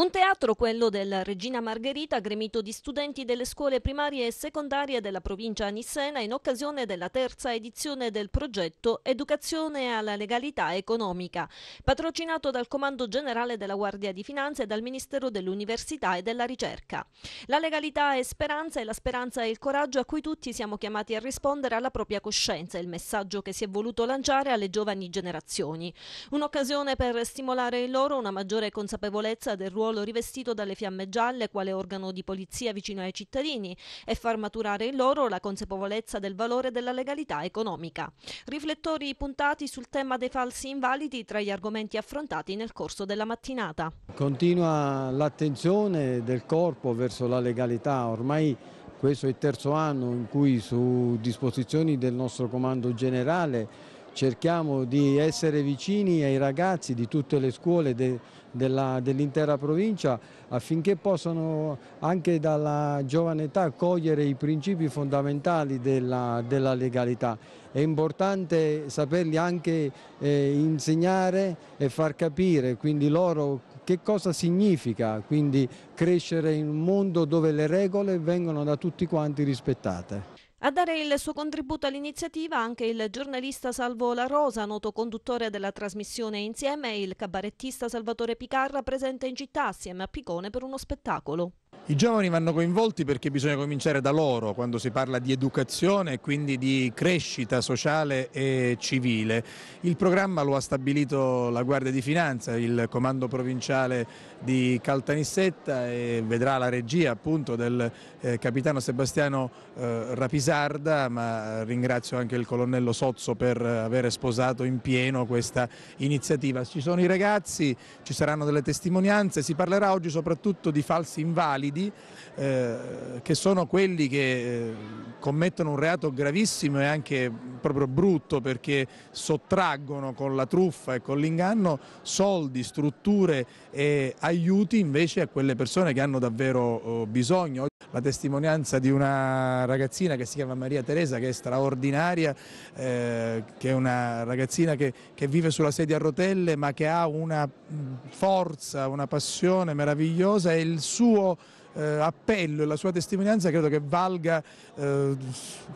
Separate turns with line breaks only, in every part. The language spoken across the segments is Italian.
Un teatro, quello della Regina Margherita, gremito di studenti delle scuole primarie e secondarie della provincia Nissena in occasione della terza edizione del progetto Educazione alla legalità economica, patrocinato dal Comando Generale della Guardia di Finanza e dal Ministero dell'Università e della Ricerca. La legalità è speranza e la speranza è il coraggio a cui tutti siamo chiamati a rispondere alla propria coscienza, il messaggio che si è voluto lanciare alle giovani generazioni. Un'occasione per stimolare in loro una maggiore consapevolezza del ruolo ruolo rivestito dalle fiamme gialle quale organo di polizia vicino ai cittadini e far maturare in loro la consapevolezza del valore della legalità economica. Riflettori puntati sul tema dei falsi invalidi tra gli argomenti affrontati nel corso della mattinata.
Continua l'attenzione del corpo verso la legalità, ormai questo è il terzo anno in cui su disposizioni del nostro comando generale cerchiamo di essere vicini ai ragazzi di tutte le scuole de, dell'intera dell provincia affinché possano anche dalla giovane età cogliere i principi fondamentali della, della legalità. È importante saperli anche eh, insegnare e far capire quindi loro che cosa significa quindi crescere in un mondo dove le regole vengono da tutti quanti rispettate.
A dare il suo contributo all'iniziativa anche il giornalista Salvo La Rosa, noto conduttore della trasmissione Insieme, e il cabarettista Salvatore Picarra presente in città assieme a Picone per uno spettacolo.
I giovani vanno coinvolti perché bisogna cominciare da loro quando si parla di educazione e quindi di crescita sociale e civile. Il programma lo ha stabilito la Guardia di Finanza, il comando provinciale di Caltanissetta e vedrà la regia appunto del eh, capitano Sebastiano eh, Rapisarda, ma ringrazio anche il colonnello Sozzo per eh, aver sposato in pieno questa iniziativa. Ci sono i ragazzi, ci saranno delle testimonianze, si parlerà oggi soprattutto di falsi invalidi retrogradi eh, che sono quelli che eh, commettono un reato gravissimo e anche proprio brutto perché sottraggono con la truffa e con l'inganno soldi, strutture e aiuti invece a quelle persone che hanno davvero oh, bisogno. La testimonianza di una ragazzina che si chiama Maria Teresa che è straordinaria, eh, che è una ragazzina che, che vive sulla sedia a rotelle ma che ha una mm, forza, una passione meravigliosa e il suo eh, appello e la sua testimonianza credo che valga eh,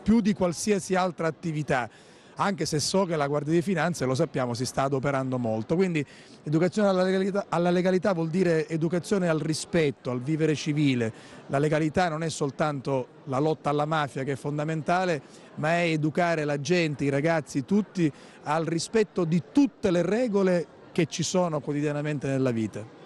più di qualsiasi altra attività anche se so che la Guardia di Finanza, lo sappiamo, si sta adoperando molto. Quindi educazione alla legalità, alla legalità, vuol dire educazione al rispetto, al vivere civile. La legalità non è soltanto la lotta alla mafia che è fondamentale, ma è educare la gente, i ragazzi, tutti al rispetto di tutte le regole che ci sono quotidianamente nella vita.